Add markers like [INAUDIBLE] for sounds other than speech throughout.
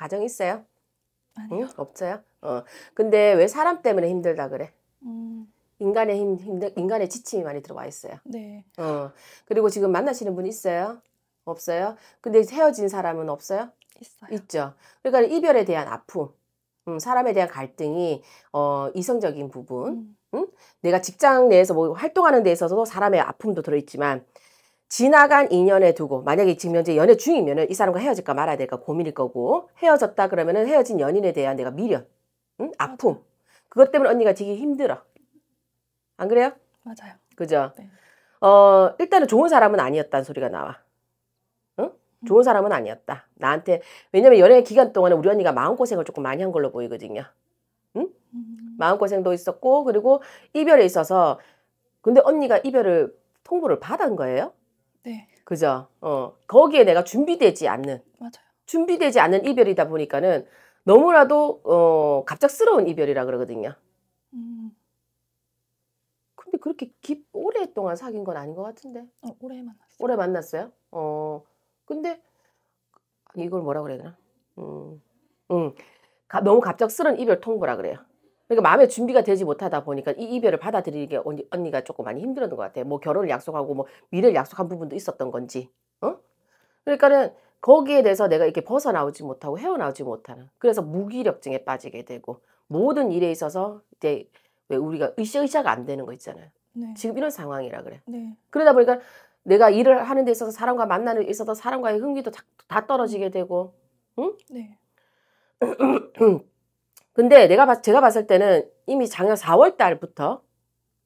가정 있어요? 아니요. 응? 없어요? 어. 근데 왜 사람 때문에 힘들다 그래? 음. 인간의 힘, 힘들, 인간의 지침이 많이 들어와 있어요. 네. 어. 그리고 지금 만나시는 분 있어요? 없어요? 근데 헤어진 사람은 없어요? 있어요. 있죠. 그러니까 이별에 대한 아픔, 음, 사람에 대한 갈등이 어, 이성적인 부분, 음. 응? 내가 직장 내에서 뭐 활동하는 데 있어서도 사람의 아픔도 들어있지만 지나간 인연에 두고 만약에 지금 현재 연애 중이면 이 사람과 헤어질까 말아야 될까 고민일 거고 헤어졌다 그러면 은 헤어진 연인에 대한 내가 미련, 응? 아픔 그것 때문에 언니가 되게 힘들어. 안 그래요? 맞아요. 그죠? 네. 어, 일단은 좋은 사람은 아니었다는 소리가 나와. 응? 음. 좋은 사람은 아니었다. 나한테, 왜냐면 연애 기간 동안에 우리 언니가 마음고생을 조금 많이 한 걸로 보이거든요. 응? 음. 마음고생도 있었고, 그리고 이별에 있어서, 근데 언니가 이별을 통보를 받은 거예요? 네. 그죠? 어. 거기에 내가 준비되지 않는. 맞아요. 준비되지 않는 이별이다 보니까는 너무나도 어 갑작스러운 이별이라 그러거든요. 음. 근데 그렇게 깊 오랫동안 사귄 건 아닌 것 같은데. 어, 오래 만났어요. 오래 만났어요? 어. 근데 이걸 뭐라 그래야 되나? 음. 음. 가, 너무 갑작스러운 이별 통보라 그래요. 그러니까 마음의 준비가 되지 못하다 보니까 이 이별을 받아들이는 게 언니, 언니가 조금 많이 힘들었던 것 같아요. 뭐 결혼을 약속하고 뭐 미래를 약속한 부분도 있었던 건지. 어? 그러니까는 거기에 대해서 내가 이렇게 벗어나오지 못하고 헤어나오지 못하는 그래서 무기력증에 빠지게 되고 모든 일에 있어서 이제 왜 우리가 의식 의자가 안 되는 거 있잖아요. 네. 지금 이런 상황이라 그래. 네. 그러다 보니까 내가 일을 하는 데 있어서 사람과 만나는 데 있어서 사람과의 흥미도 다, 다 떨어지게 되고, 응? 네. [CLEARS THROAT] [CLEARS THROAT] 근데 내가 제가 봤을 때는 이미 작년 4월 달부터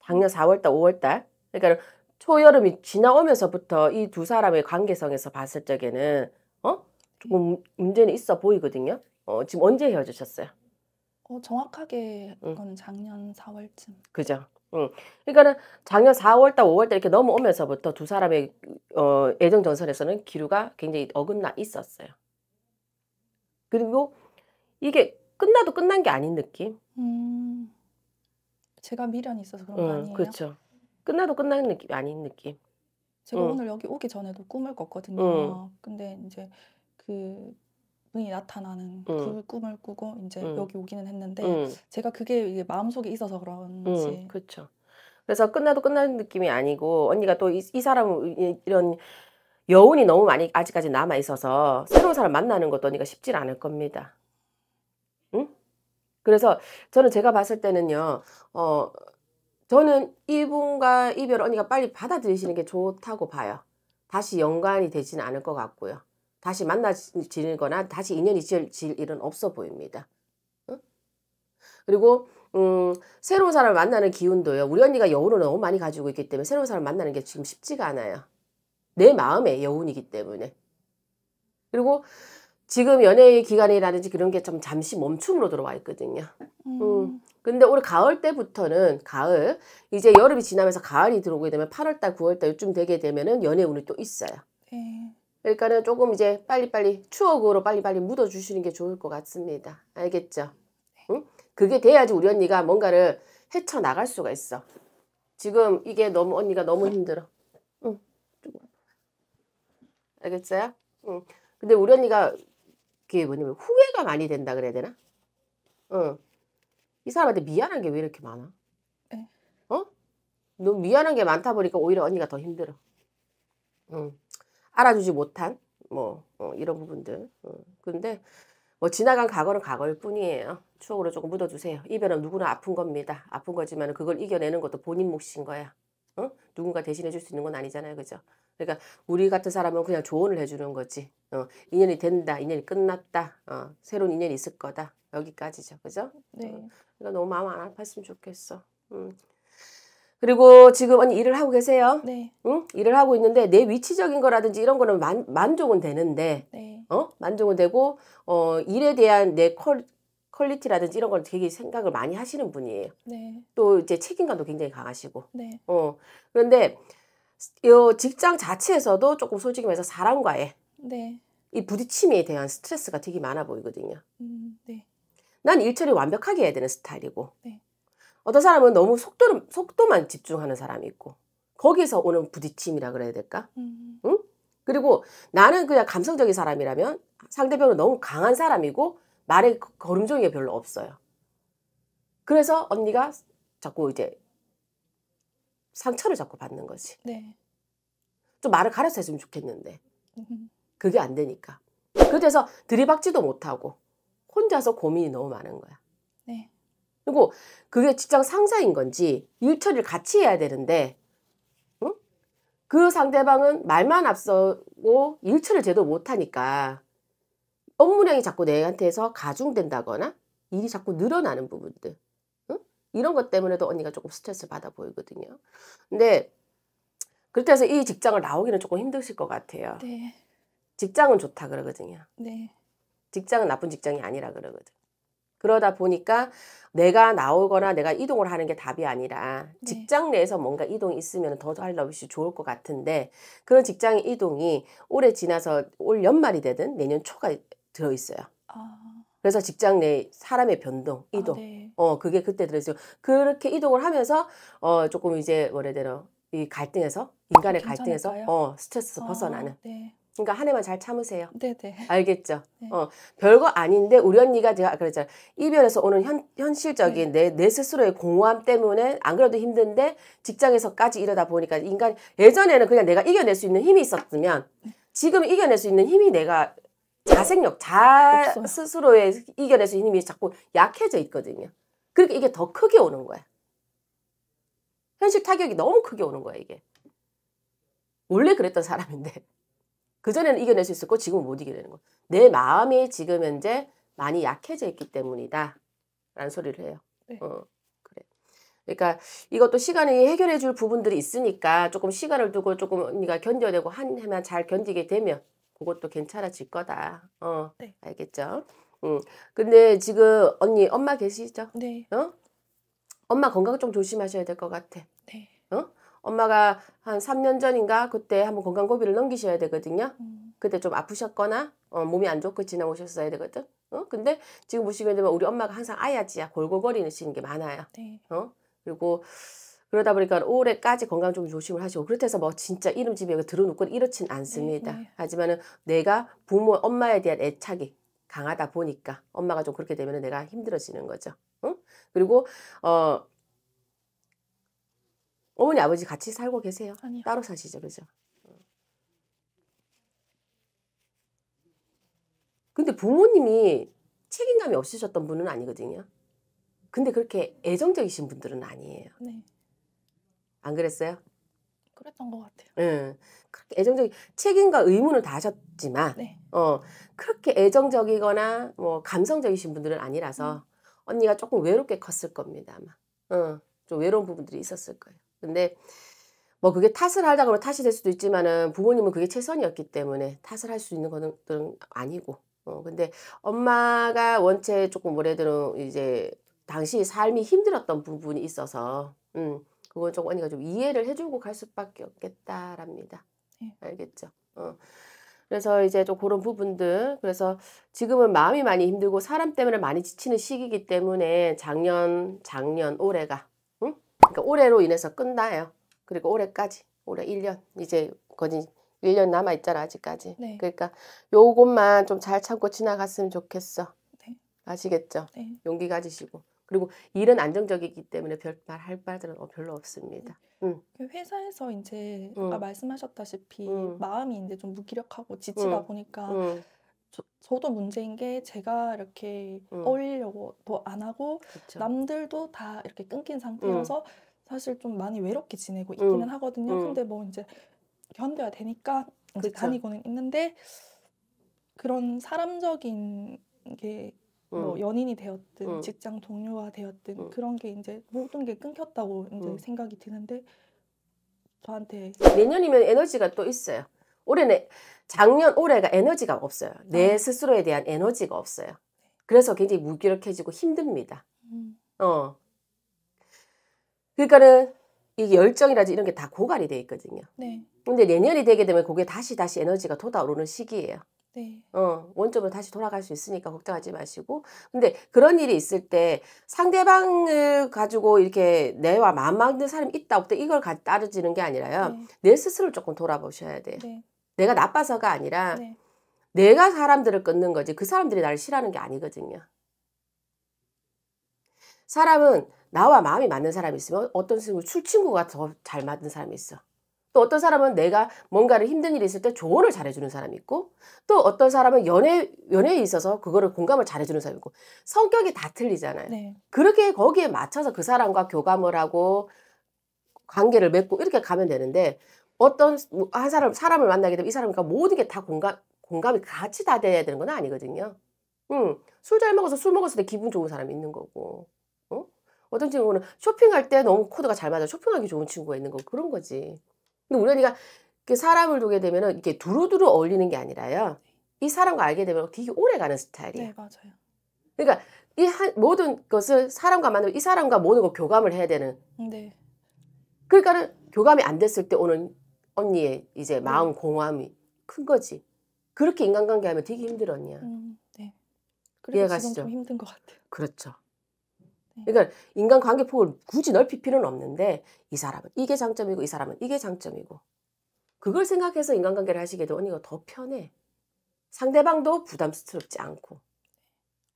작년 4월 달, 5월 달 그러니까 초여름이 지나오면서부터 이 두 사람의 관계성에서 봤을 적에는 어? 조금 문제는 있어 보이거든요. 어, 지금 언제 헤어지셨어요? 어, 정확하게 그거는 응. 작년 4월쯤. 그죠. 응. 그러니까는 작년 4월달, 5월달 이렇게 넘어오면서부터 두 사람의 어, 애정 전선에서는 기류가 굉장히 어긋나 있었어요. 그리고 이게 끝나도 끝난 게 아닌 느낌. 음, 제가 미련이 있어서 그런 거 아니에요? 그렇죠. 끝나도 끝난 느낌 아닌 느낌. 제가 음. 오늘 여기 오기 전에도 꿈을 꿨거든요. 근데 이제 그 분이 나타나는 그 꿈을 꾸고 이제 여기 오기는 했는데 제가 그게 마음속에 있어서 그런지. 그렇죠. 그래서 끝나도 끝나는 느낌이 아니고 언니가 또 이 사람은 이런 여운이 너무 많이 아직까지 남아 있어서 새로운 사람 만나는 것도 언니가 쉽지 않을 겁니다. 그래서 저는 제가 봤을 때는요, 어, 저는 이분과 이별 언니가 빨리 받아들이시는 게 좋다고 봐요. 다시 연관이 되지는 않을 것 같고요. 다시 만나지는 거나 다시 인연이 지어질 일은 없어 보입니다. 그리고 음, 새로운 사람을 만나는 기운도요. 우리 언니가 여운을 너무 많이 가지고 있기 때문에 새로운 사람을 만나는 게 지금 쉽지가 않아요. 내 마음의 여운이기 때문에. 그리고 지금 연애 의 기간이라든지 그런 게 좀 잠시 멈춤으로 들어와 있거든요. 음. 음. 근데 올 가을 때부터는 가을 이제 여름이 지나면서 가을이 들어오게 되면 8월달 9월달 요쯤 되게 되면은 연애 운이 또 있어요. 네. 그러니까는 조금 이제 빨리빨리 추억으로 빨리빨리 묻어주시는 게 좋을 것 같습니다. 알겠죠? 네. 응? 그게 돼야지 우리 언니가 뭔가를 헤쳐나갈 수가 있어. 지금 이게 너무 언니가 너무 힘들어. 응. 알겠어요? 응. 근데 우리 언니가 그게 뭐냐면 후회가 많이 된다 그래야 되나? 어. 이 사람한테 미안한 게 왜 이렇게 많아? 네. 어? 너무 미안한 게 많다 보니까 오히려 언니가 더 힘들어. 응. 알아주지 못한 뭐 어, 이런 부분들. 어. 근데 뭐 지나간 과거는 과거일 뿐이에요. 추억으로 조금 묻어주세요. 이별은 누구나 아픈 겁니다. 아픈 거지만 그걸 이겨내는 것도 본인 몫인 거야. 어? 누군가 대신해 줄 수 있는 건 아니잖아요. 그죠? 그러니까 우리 같은 사람은 그냥 조언을 해주는 거지. 어, 인연이 된다, 인연이 끝났다, 어, 새로운 인연이 있을 거다. 여기까지죠. 그죠? 어, 네. 그러니까 너무 마음 안 아팠으면 좋겠어. 음. 그리고 지금 언니 일을 하고 계세요? 네. 응? 일을 하고 있는데 내 위치적인 거라든지 이런 거는 만, 만족은 되는데, 네. 어? 만족은 되고, 어, 일에 대한 내 퀄, 퀄리티라든지 이런 걸 되게 생각을 많이 하시는 분이에요. 네. 또 이제 책임감도 굉장히 강하시고. 네. 어. 그런데 이 직장 자체에서도 조금 솔직히 말해서 사람과의 네. 이 부딪힘에 대한 스트레스가 되게 많아 보이거든요. 음, 네. 난 일처리 완벽하게 해야 되는 스타일이고 네. 어떤 사람은 너무 속도를, 속도만 집중하는 사람이 있고 거기서 오는 부딪힘이라 그래야 될까? 음. 응? 그리고 나는 그냥 감성적인 사람이라면 상대방은 너무 강한 사람이고 말의 걸음종이가 별로 없어요. 그래서 언니가 자꾸 이제 상처를 자꾸 받는 거지. 네. 좀 말을 가려서 했으면 좋겠는데. 음. 그게 안 되니까. 그래서 들이박지도 못하고 혼자서 고민이 너무 많은 거야. 네. 그리고 그게 직장 상사인 건지 일처리를 같이 해야 되는데 그 상대방은 말만 앞서고 일처리를 제대로 못하니까 업무량이 자꾸 내한테서 가중된다거나 일이 자꾸 늘어나는 부분들 이런 것 때문에도 언니가 조금 스트레스를 받아 보이거든요. 근데 그렇다 해서 이 직장을 나오기는 조금 힘드실 것 같아요. 네. 직장은 좋다 그러거든요. 네. 직장은 나쁜 직장이 아니라 그러거든. 그러다 보니까 내가 나오거나 내가 이동을 하는 게 답이 아니라 네. 직장 내에서 뭔가 이동이 있으면 더할러비 좋을 것 같은데 그런 직장의 이동이 오래 지나서 올 연말이 되든 내년 초가 들어 있어요. 아... 그래서 직장 내 사람의 변동, 아, 이동. 아, 네. 어, 그게 그때 들었어요. 그렇게 이동을 하면서, 어, 조금 이제, 뭐라 해야 되나, 이 갈등에서, 인간의 아, 갈등에서, 어, 스트레스 아, 벗어나는. 네. 그러니까 한 해만 잘 참으세요. 네네. 알겠죠? 네. 어, 별거 아닌데, 우리 언니가 제가 그랬잖아. 이별에서 오는 현, 현실적인 네. 내, 내 스스로의 공허함 때문에 안 그래도 힘든데, 직장에서까지 이러다 보니까 인간, 예전에는 그냥 내가 이겨낼 수 있는 힘이 있었으면, 네. 지금 이겨낼 수 있는 힘이 내가 자생력, 자 없어요. 스스로의 이겨내서 힘이 자꾸 약해져 있거든요. 그러니까 이게 더 크게 오는 거야. 현실 타격이 너무 크게 오는 거야, 이게. 원래 그랬던 사람인데. 그전에는 이겨낼 수 있었고, 지금은 못 이겨내는 거야. 내 마음이 지금 현재 많이 약해져 있기 때문이다. 라는 소리를 해요. 네. 어, 그러니까 이것도 시간이 해결해 줄 부분들이 있으니까 조금 시간을 두고 조금 언니가 견뎌내고 한 해만 잘 견디게 되면 그것도 괜찮아질 거다. 어, 네. 알겠죠? 음, 근데 지금 언니 엄마 계시죠? 네. 어? 엄마 건강 좀 조심하셔야 될 것 같아. 네. 어? 엄마가 한 3년 전인가 그때 한번 건강 고비를 넘기셔야 되거든요. 음. 그때 좀 아프셨거나 어, 몸이 안 좋고 지나오셨어야 되거든. 어? 근데 지금 보시게 되면 우리 엄마가 항상 아야지야 골골거리는 시는 게 많아요. 네. 어? 그리고 그러다 보니까 올해까지 건강 좀 조심을 하시고 그렇다 해서 뭐 진짜 이름집에 들어놓고 이렇진 않습니다. 네, 네. 하지만은 내가 부모 엄마에 대한 애착이 강하다 보니까 엄마가 좀 그렇게 되면 내가 힘들어지는 거죠. 응? 그리고 어 어머니 아버지 같이 살고 계세요? 아니요. 따로 사시죠, 그죠? 근데 부모님이 책임감이 없으셨던 분은 아니거든요. 근데 그렇게 애정적이신 분들은 아니에요. 네. 안 그랬어요? 그랬던 것 같아요. 응. 예. 그렇게 애정적인 책임과 의무는 다하셨지만, 네. 어 그렇게 애정적이거나 뭐 감성적이신 분들은 아니라서 음. 언니가 조금 외롭게 컸을 겁니다. 아마, 어, 좀 외로운 부분들이 있었을 거예요. 근데 뭐 그게 탓을 하다 그러면 탓이 될 수도 있지만은 부모님은 그게 최선이었기 때문에 탓을 할 수 있는 거는 아니고, 어 근데 엄마가 원체 조금 뭐래도 이제 당시 삶이 힘들었던 부분이 있어서, 음. 그걸 좀 언니가 좀 이해를 해주고 갈 수밖에 없겠다랍니다. 네. 알겠죠? 어. 그래서 이제 좀 그런 부분들 그래서 지금은 마음이 많이 힘들고 사람 때문에 많이 지치는 시기이기 때문에 작년 작년 올해가 응? 그러니까 올해로 인해서 끝나요. 그리고 올해까지 올해 1년 이제 거진 1년 남아 있잖아 아직까지. 네. 그러니까 요것만 좀 잘 참고 지나갔으면 좋겠어. 네. 아시겠죠? 네. 용기 가지시고. 그리고 일은 안정적이기 때문에 별 말 할바들은 어, 별로 없습니다. 음. 음. 그 회사에서 이제 음. 아까 말씀하셨다시피 음. 마음이 이제 좀 무기력하고 지치다 음. 보니까 음. 저, 도 문제인 게 제가 이렇게 어울리려고 더안 하고 그쵸. 남들도 다 이렇게 끊긴 상태여서 사실 좀 많이 외롭게 지내고 있기는 하거든요. 근데 뭐 이제 견뎌야 되니까 이제 그쵸. 다니고는 있는데 그런 사람적인 게뭐 어. 연인이 되었든 음. 직장 동료가 되었든 음. 그런 게 이제 모든 게 끊겼다고 이제 음. 생각이 드는데 저한테 내년이면 에너지가 또 있어요. 올해는 작년 올해가 에너지가 없어요. 내 아. 스스로에 대한 에너지가 없어요. 그래서 굉장히 무기력해지고 힘듭니다. 음. 어. 그러니까는 이게 열정이라든지 이런 게 다 고갈이 돼 있거든요. 네. 근데 내년이 되게 되면 그게 다시 다시 에너지가 돋아오르는 시기예요. 네. 어, 원점으로 다시 돌아갈 수 있으니까 걱정하지 마시고. 근데 그런 일이 있을 때 상대방을 가지고 이렇게 내와 마음맞는 사람이 있다 없다 이걸 가, 따르지는 게 아니라요. 네. 내스스로 조금 돌아보셔야 돼요. 네. 내가 나빠서가 아니라 네. 내가 사람들을 끊는 거지 그 사람들이 나를 싫어하는 게 아니거든요. 사람은 나와 마음이 맞는 사람이 있으면 어떤 친구 술친구가 더 잘 맞는 사람이 있어. 또 어떤 사람은 내가 뭔가를 힘든 일이 있을 때 조언을 잘해주는 사람이 있고 또 어떤 사람은 연애 연애에 있어서 그거를 공감을 잘해주는 사람이 있고 성격이 다 틀리잖아요. 네. 그렇게 거기에 맞춰서 그 사람과 교감을 하고 관계를 맺고 이렇게 가면 되는데 어떤 뭐 한 사람 사람을 만나게 되면 이 사람과 모든 게 다 공감 공감이 같이 다 돼야 되는 건 아니거든요. 음, 술잘 먹어서 술 먹었을 때 기분 좋은 사람이 있는 거고. 어? 어떤 친구는 쇼핑할 때 너무 코드가 잘 맞아 쇼핑하기 좋은 친구가 있는 거 그런 거지. 근데 우연히가 사람을 보게 되면 이게 두루두루 어울리는 게 아니라요. 이 사람과 알게 되면 되게 오래 가는 스타일이에요. 네, 맞아요. 그러니까 이 한, 모든 것을 사람과 만나면 이 사람과 모든 걸 교감을 해야 되는. 음, 네. 그러니까는 교감이 안 됐을 때 오는 언니의 이제 네. 마음 네. 공허함이 큰 거지. 그렇게 인간관계 하면 되게 힘들었냐. 음, 네. 그래서 이해가시죠? 지금 좀 힘든 것 같아요. 그렇죠. 네. 그러니까 인간 관계 폭을 굳이 넓힐 필요는 없는데 이 사람은 이게 장점이고 이 사람은 이게 장점이고 그걸 생각해서 인간관계를 하시게 되면 언니가 더 편해. 상대방도 부담스럽지 않고.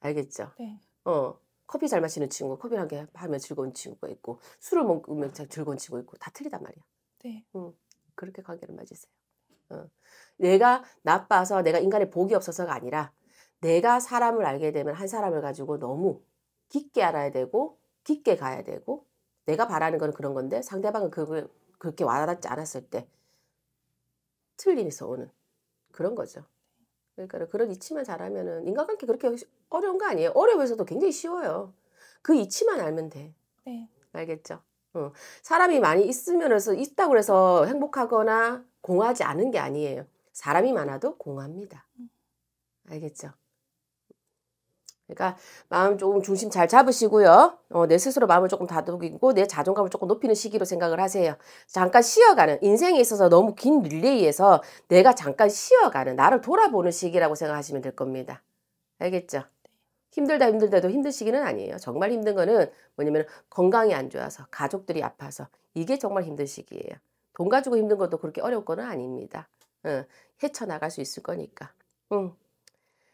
알겠죠? 네. 어. 커피 잘 마시는 친구, 커피 한개 하면 즐거운 친구가 있고 술을 먹으면 즐거운 친구 있고 다 틀리단 말이야. 네. 응. 그렇게 관계를 맞으세요. 어. 내가 나빠서 내가 인간의 복이 없어서가 아니라 내가 사람을 알게 되면 한 사람을 가지고 너무 깊게 알아야 되고 깊게 가야 되고 내가 바라는 건 그런 건데 상대방은 그걸 그렇게 와닿지 않았을 때 틀림에서 오는 그런 거죠. 그러니까 그런 이치만 잘하면은 인간관계 그렇게 어려운 거 아니에요. 어려우서도 굉장히 쉬워요. 그 이치만 알면 돼. 네. 알겠죠? 어. 사람이 많이 있으면서 있다고 해서 행복하거나 공하지 않은 게 아니에요. 사람이 많아도 공합니다. 음. 알겠죠? 그러니까 마음 조금 중심 잘 잡으시고요. 어, 내 스스로 마음을 조금 다독이고 내 자존감을 조금 높이는 시기로 생각을 하세요. 잠깐 쉬어가는 인생에 있어서 너무 긴 릴레이에서 내가 잠깐 쉬어가는 나를 돌아보는 시기라고 생각하시면 될 겁니다. 알겠죠? 힘들다 힘들다도 힘든 시기는 아니에요. 정말 힘든 거는 뭐냐면 건강이 안 좋아서 가족들이 아파서 이게 정말 힘든 시기예요. 돈 가지고 힘든 것도 그렇게 어려운 거는 아닙니다. 응, 헤쳐나갈 수 있을 거니까. 응.